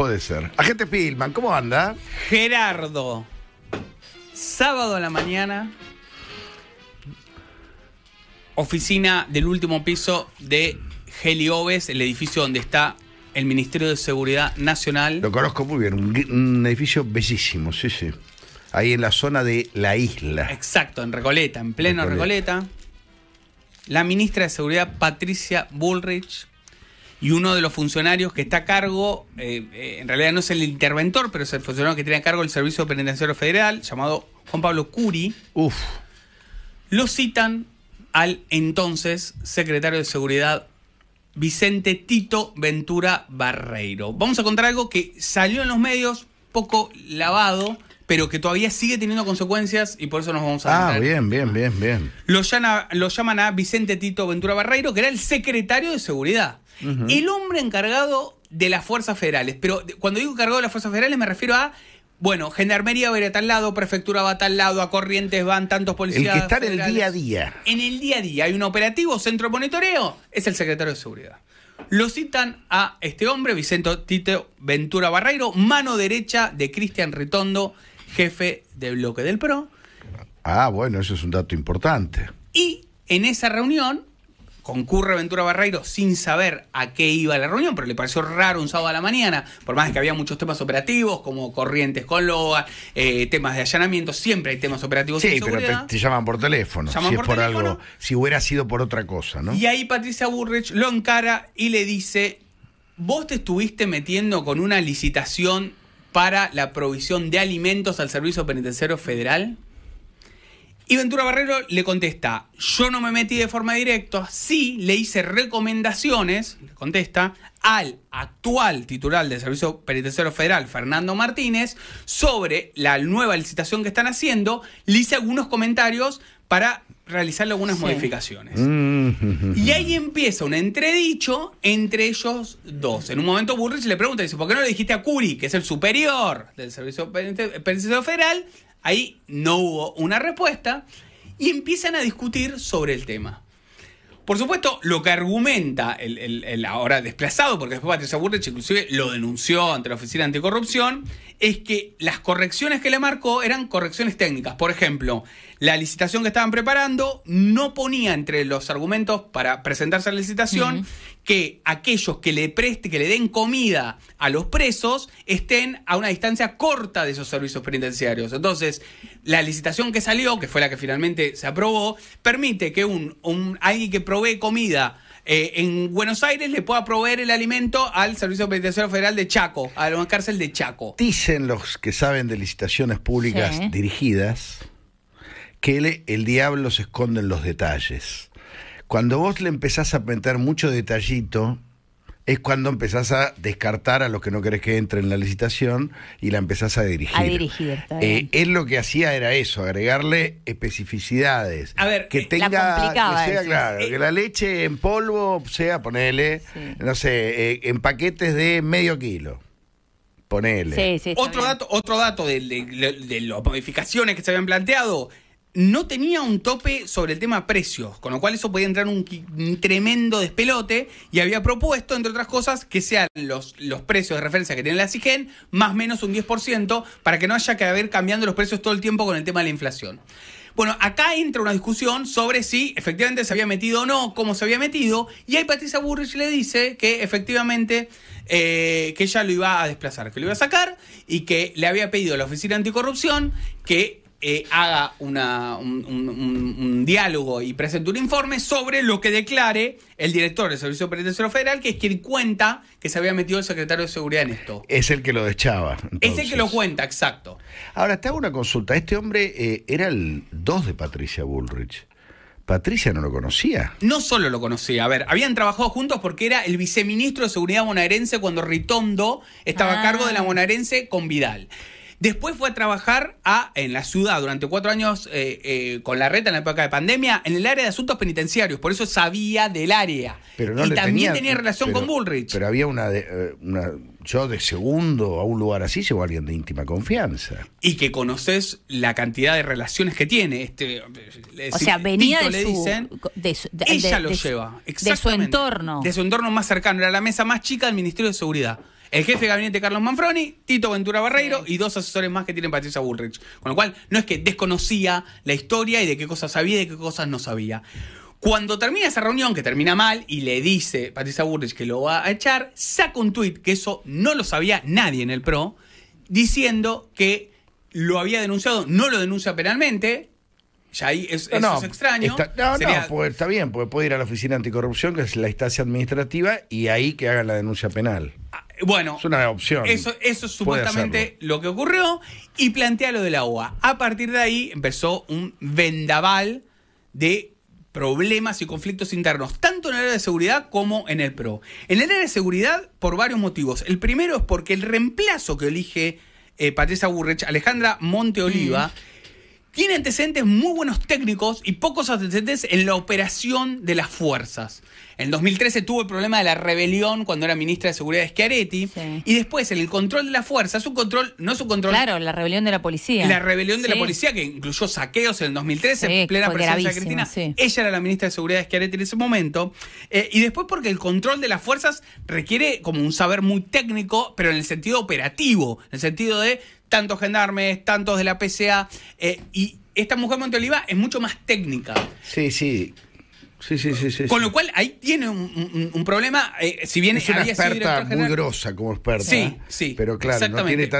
Puede ser. Agente Pilman, ¿cómo anda? Gerardo. Sábado a la mañana. Oficina del último piso de Helioves, el edificio donde está el Ministerio de Seguridad Nacional. Lo conozco muy bien, un, edificio bellísimo, sí, sí. Ahí en la zona de la isla. Exacto, en Recoleta, en pleno Recoleta. La ministra de Seguridad, Patricia Bullrich, y uno de los funcionarios que está a cargo, eh, eh, en realidad no es el interventor, pero es el funcionario que tiene a cargo el Servicio Penitenciario Federal, llamado Juan Pablo Curi, Uf. lo citan al entonces secretario de Seguridad Vicente Tito Ventura Barreiro. Vamos a contar algo que salió en los medios poco lavado pero que todavía sigue teniendo consecuencias y por eso nos vamos a... Ah, bien, bien, bien, bien. Lo, llaman a Vicente Tito Ventura Barreiro, que era el secretario de Seguridad. El hombre encargado de las fuerzas federales. Pero cuando digo encargado de las fuerzas federales me refiero a bueno, Gendarmería va a ir a tal lado, Prefectura va a tal lado, a Corrientes van tantos policías. El que está en el día a día. En el día a día. Hay un operativo, centro de monitoreo, es el secretario de Seguridad. Lo citan a este hombre, Vicente Tito Ventura Barreiro, mano derecha de Cristian Ritondo, jefe del bloque del PRO. Ah, bueno, eso es un dato importante. Y en esa reunión concurre Ventura Barreiro sin saber a qué iba la reunión, pero le pareció raro un sábado a la mañana, por más que había muchos temas operativos, como corrientes con loa, eh, temas de allanamiento, siempre hay temas operativos. Sí, pero te, llaman por teléfono, si es por algo, si hubiera sido por otra cosa, ¿no? Y ahí Patricia Burrich lo encara y le dice, vos te estuviste metiendo con una licitación para la provisión de alimentos al Servicio Penitenciario Federal? Y Ventura Barrero le contesta, yo no me metí de forma directa, sí le hice recomendaciones, le contesta, al actual titular del Servicio Penitenciario Federal, Fernando Martínez, sobre la nueva licitación que están haciendo, le hice algunos comentarios para realizarle algunas modificaciones. Mm. Y ahí empieza un entredicho entre ellos dos. En un momento Burrich le pregunta, dice, ¿por qué no le dijiste a Curi, que es el superior del Servicio Penitenciario Federal? Ahí no hubo una respuesta y empiezan a discutir sobre el tema. Por supuesto, lo que argumenta el, ahora desplazado, porque después Patricia Burrich inclusive lo denunció ante la Oficina Anticorrupción, es que las correcciones que le marcó eran correcciones técnicas. Por ejemplo, la licitación que estaban preparando no ponía entre los argumentos para presentarse a la licitación que aquellos que le preste, que le den comida a los presos estén a una distancia corta de esos servicios penitenciarios. Entonces, la licitación que salió, que fue la que finalmente se aprobó, permite que un, alguien que provee comida eh, en Buenos Aires le pueda proveer el alimento al Servicio Penitenciario Federal de Chaco, a la cárcel de Chaco. Dicen los que saben de licitaciones públicas dirigidas que el, el diablo se esconde en los detalles cuando vos le empezás a meter mucho detallito, es cuando empezás a descartar a los que no querés que entren en la licitación y la empezás a dirigir. A dirigir. Eh, él lo que hacía era eso, agregarle especificidades. A ver, que eh, tenga, la que eh, que la leche en polvo sea, ponele, no sé, en paquetes de medio kilo. Ponele. otro, dato, otro dato de las modificaciones que se habían planteado no tenía un tope sobre el tema precios, con lo cual eso podía entrar un, un tremendo despelote y había propuesto, entre otras cosas, que sean los, los precios de referencia que tiene la CIGEN más menos un 10% para que no haya que haber cambiando los precios todo el tiempo con el tema de la inflación. Bueno, acá entra una discusión sobre si efectivamente se había metido o no, cómo se había metido, y ahí Patricia Burrich le dice que efectivamente eh, que ella lo iba a desplazar, que lo iba a sacar y que le había pedido a la Oficina Anticorrupción que eh, haga un, diálogo y presente un informe sobre lo que declare el director del Servicio Penitenciario Federal, que es quien cuenta que se había metido el secretario de Seguridad en esto. Es el que lo echaba. Es el que lo cuenta, exacto. Ahora, te hago una consulta. Este hombre eh, era el 2 de Patricia Bullrich. Patricia no lo conocía. No solo lo conocía, a ver, habían trabajado juntos porque era el viceministro de Seguridad bonaerense cuando Ritondo estaba a cargo de la ah. bonaerense con Vidal. Después fue a trabajar en la ciudad durante cuatro años eh, eh, con la reta en la época de pandemia en el área de asuntos penitenciarios, por eso sabía del área. y también tenía, relación con Bullrich. Pero había eh, una, Yo de segundo a un lugar así llevo a alguien de íntima confianza. Y que conoces la cantidad de relaciones que tiene. Este, o sea, venía de, su, ella lo lleva. De su entorno. De su entorno más cercano. Era la mesa más chica del Ministerio de Seguridad el jefe de gabinete Carlos Manfroni, Tito Ventura Barreiro y dos asesores más que tienen Patricia Bullrich. Con lo cual, no es que desconocía la historia y de qué cosas sabía y de qué cosas no sabía. Cuando termina esa reunión, que termina mal, y le dice Patricia Bullrich que lo va a echar, saca un tuit, que eso no lo sabía nadie en el PRO, diciendo que lo había denunciado, no lo denuncia penalmente, ya ahí es, eso es extraño. no, no, pues está bien, porque puede ir a la oficina anticorrupción, que es la instancia administrativa, y ahí que hagan la denuncia penal. Bueno, es una opción. Eso, es supuestamente lo que ocurrió y plantea lo de la OA. A partir de ahí empezó un vendaval de problemas y conflictos internos, tanto en el área de seguridad como en el PRO. En el área de seguridad por varios motivos. El primero es porque el reemplazo que elige eh, Patricia Burrich, Alejandra Monteoliva, mm. tiene antecedentes muy buenos técnicos y pocos antecedentes en la operación de las fuerzas. En 2013 tuvo el problema de la rebelión cuando era ministra de Seguridad de Schiaretti. Y después, en el control de la fuerza, su control, no su control. Claro, la rebelión de la policía. La rebelión de la policía, que incluyó saqueos en el 2013, en plena presencia de Cristina. Ella era la ministra de Seguridad de Schiaretti en ese momento. Eh, y después, porque el control de las fuerzas requiere como un saber muy técnico, pero en el sentido operativo, en el sentido de tantos gendarmes, tantos de la PCA. Eh, y esta mujer Monteoliva es mucho más técnica. Sí, sí. Sí, Con lo cual ahí tiene un, problema, eh, si bien es una experta muy grosa como experta. Sí, ¿eh? Pero claro,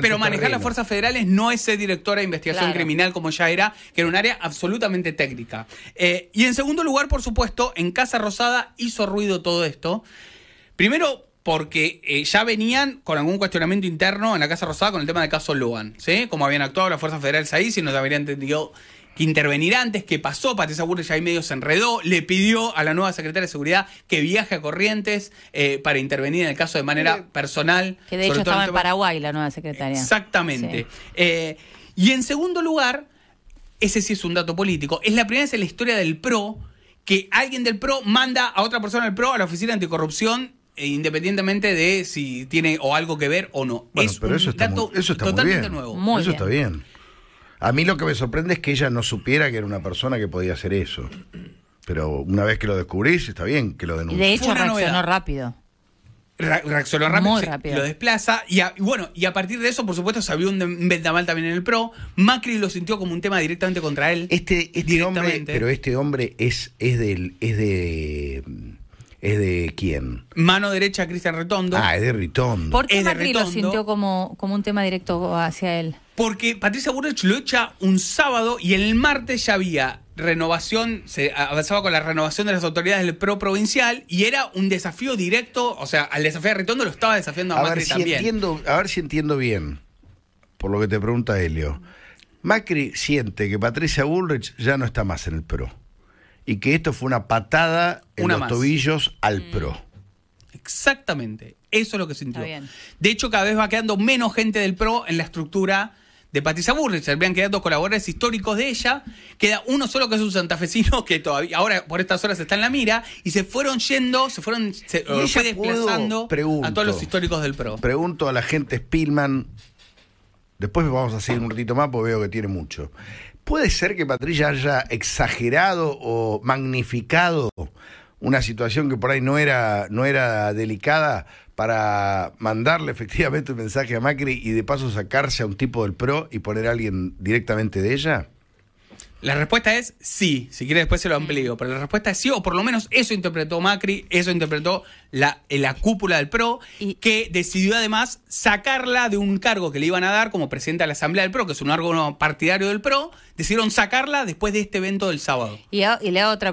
pero manejar las fuerzas federales no es ser directora de investigación criminal como ya era, que era un área absolutamente técnica. Eh, y en segundo lugar, por supuesto, en Casa Rosada hizo ruido todo esto. Primero, porque ya venían con algún cuestionamiento interno en la Casa Rosada con el tema del caso Lugan, ¿sí? Como habían actuado las fuerzas federales ahí, si no se habrían entendido que intervenir antes, que pasó, Patricia ya ahí medio se enredó, le pidió a la nueva secretaria de Seguridad que viaje a Corrientes eh, para intervenir en el caso de manera personal. Que de hecho estaba en Paraguay la nueva secretaria. Exactamente. Eh, y en segundo lugar, ese sí es un dato político, es la primera vez en la historia del PRO que alguien del PRO manda a otra persona del PRO a la Oficina Anticorrupción eh, independientemente de si tiene o algo que ver o no. Bueno, pero eso está totalmente nuevo. eso está bien. A mí lo que me sorprende es que ella no supiera que era una persona que podía hacer eso. Pero una vez que lo descubrís, está bien que lo denuncies. De hecho, reaccionó rápido. reaccionó rápido, Muy rápido. lo desplaza. Y, bueno, y a partir de eso, por supuesto, se abrió un, vendaval también en el PRO. Macri lo sintió como un tema directamente contra él. Este, este hombre, pero este hombre es, es del, es de ¿Es de quién? Mano derecha, Cristian Retondo. Ah, es de Retondo. ¿Por qué Macri lo sintió como, como un tema directo hacia él? porque Patricia Bullrich lo echa un sábado y el martes ya había renovación, se avanzaba con la renovación de las autoridades del PRO provincial y era un desafío directo, o sea, al desafío de Ritondo lo estaba desafiando a, a Macri Entiendo, a ver si entiendo bien, por lo que te pregunta Helio. Macri siente que Patricia Bullrich ya no está más en el PRO y que esto fue una patada en los tobillos al mm. PRO. Exactamente, eso es lo que sintió. De hecho, cada vez va quedando menos gente del PRO en la estructura de Patricia Burrich. Habían quedado dos colaboradores históricos de ella. Queda uno solo que es un santafesino que todavía, ahora por estas horas está en la mira. Y se fueron yendo, se fueron se, eh, desplazando a todos los históricos del PRO. Pregunto a la gente Spillman. Después vamos a seguir un ratito más porque veo que tiene mucho. ¿Puede ser que Patricia haya exagerado o magnificado una situación que por ahí no era, no era delicada para mandarle efectivamente un mensaje a Macri y de paso sacarse a un tipo del PRO y poner a alguien directamente de ella? La respuesta es sí, si quiere después se lo amplío, pero la respuesta es sí, o por lo menos eso interpretó Macri, eso interpretó la, la cúpula del PRO, que decidió además sacarla de un cargo que le iban a dar como presidenta de la Asamblea del PRO, que es un órgano partidario del PRO, decidieron sacarla después de este evento del sábado. Y, y otra